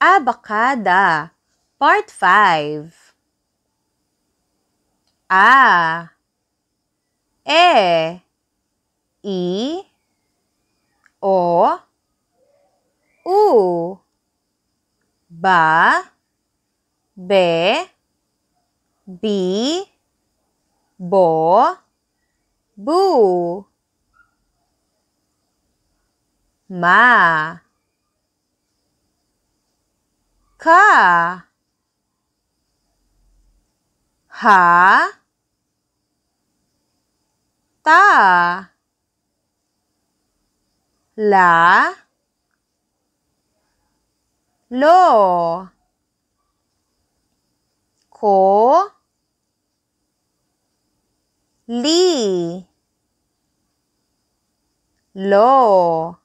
Abacada Part 5 A E I O U Ba Be Bi Bo boo ma ka ha ta la lo ko li lo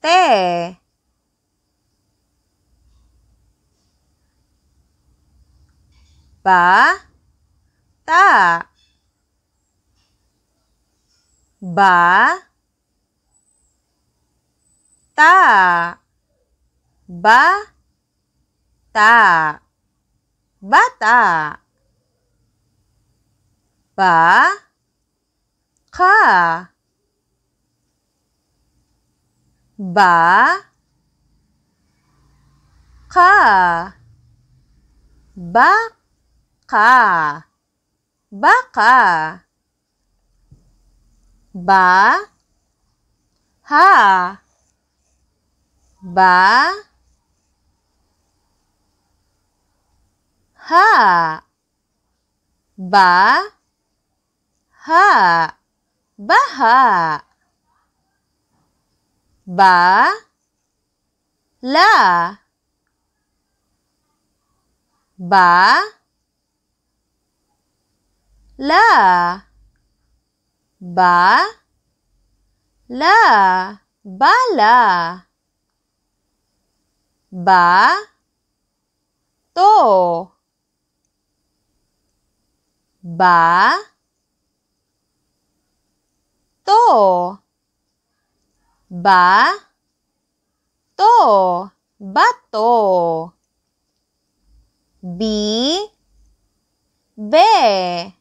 te ba ta ba ta ba ta bata ba ka ba ka ba, baka ba ha ba ha ba ha baha ba la ba la ba la bala ba to ba to ba to bato b be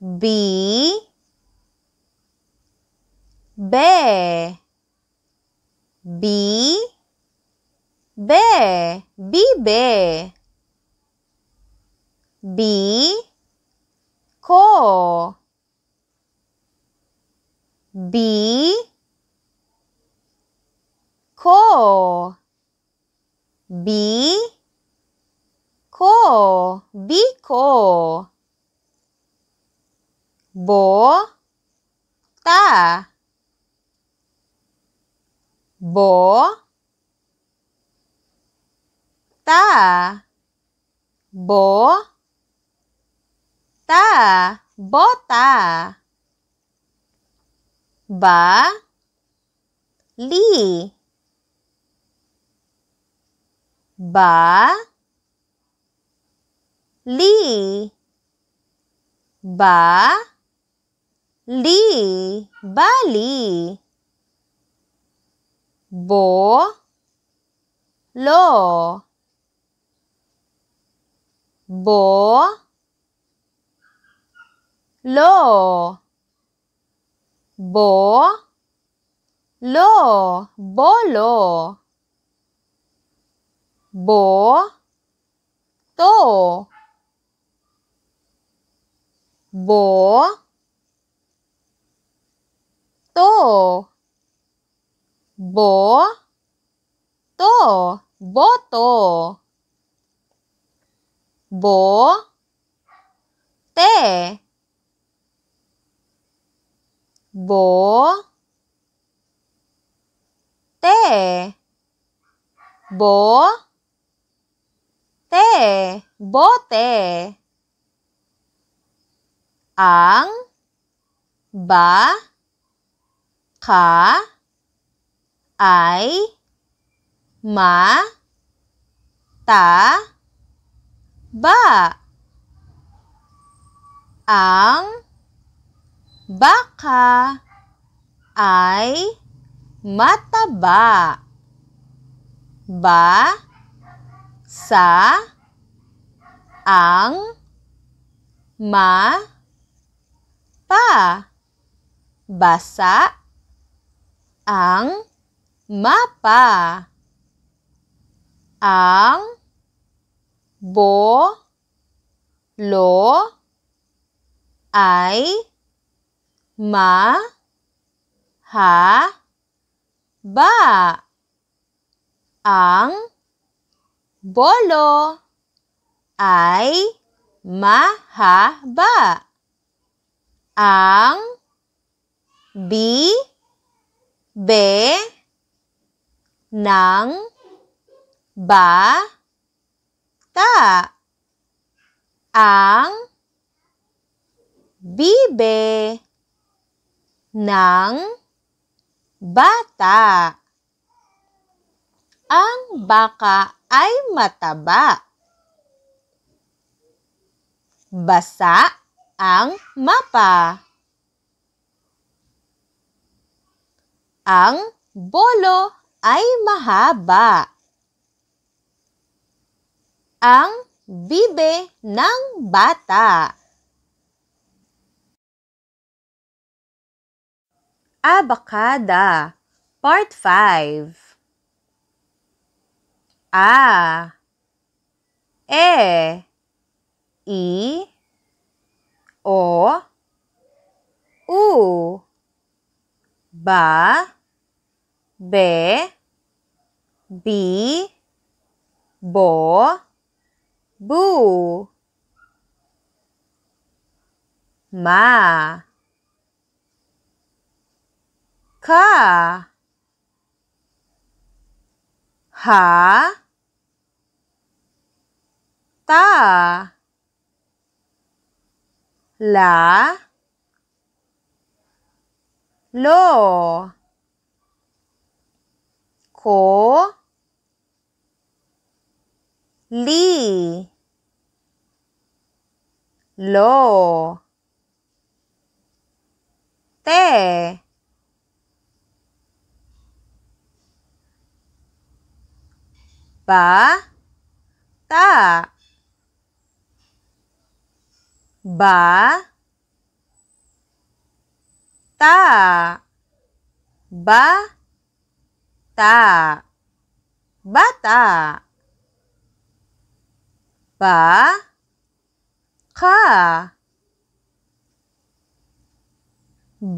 B, be, B, be, b be B, ko, B ko B ko B ko bo ta bo ta bo ta bota ba li ba li ba li bali bo lo bo lo bo lo bolo bo to bo to bo to boto bo te bo te bo te bote ang ba ka ay ma ta ba ang Baka ay mataba. Ba sa ang ma pa basa ang mapa ang bo lo ay ma ha ba ang bolo ay mahaba ang bi be nang ba ta ang bibe ng bata. Ang baka ay mataba. Basa ang mapa. Ang bolo ay mahaba. Ang bibe ng bata. Abacada, Part 5 A E I O U Ba Be Bi Bo Bu Ma ค่ะหา ตา ลา โล โค ลี โล เต ba ta ba ta ba ta bata ba ka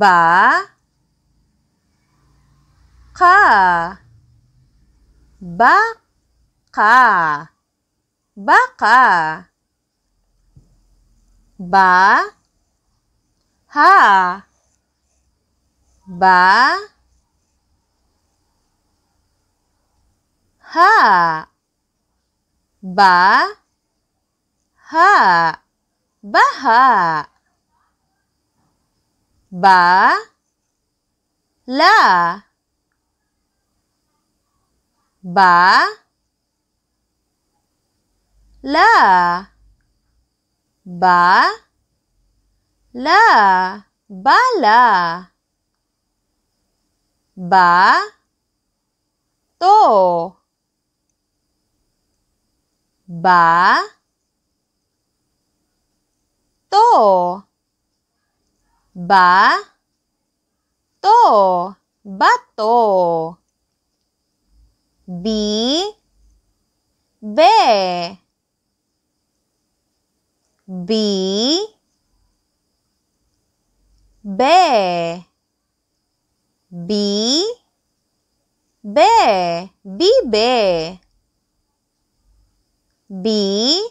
ba ka ba baka baka ba ha ba ha ba ha ha, ba la ba la ba la bala ba to ba to ba to bato bi be B bear B bear B bear B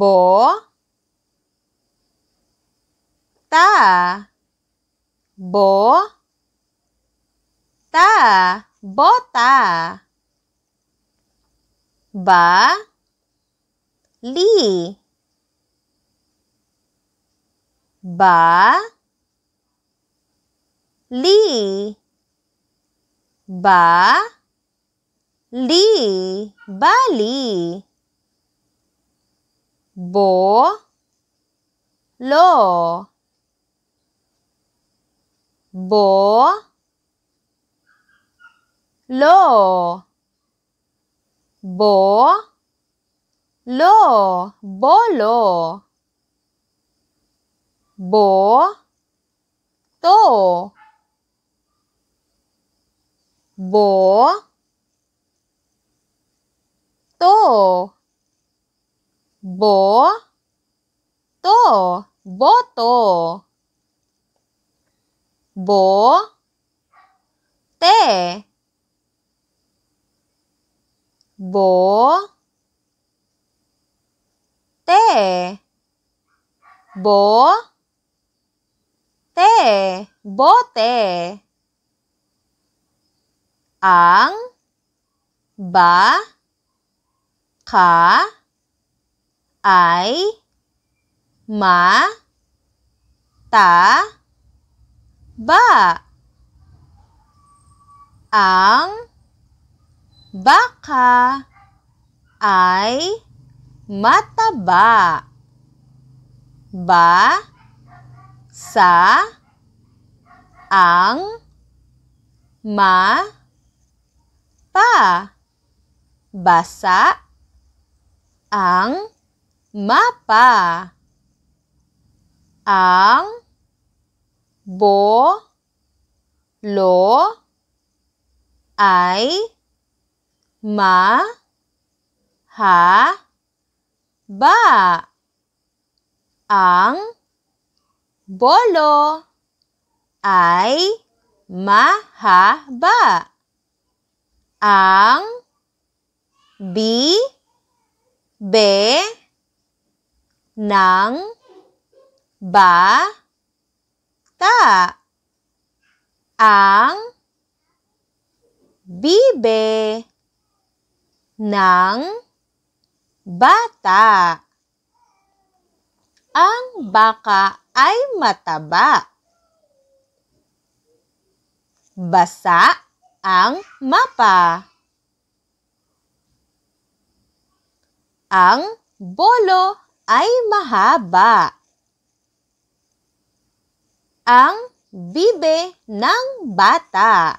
bo ta bo ta bota ba li ba li ba li bali bo lo bo lo bo lo bolo bo to bo to bo to boto bo te bo te bo te bote ang ba ka ay ma ta ba ang baka ay mataba ba sa ang ma pa basa ang mapa ang bo lo ay ma ha ba ang bolo ay mahaba ang bi be ng bata. Ang bibe ng bata. Ang baka ay mataba. Basa ang mapa. Ang bolo ay mahaba. Ang bibe ng bata.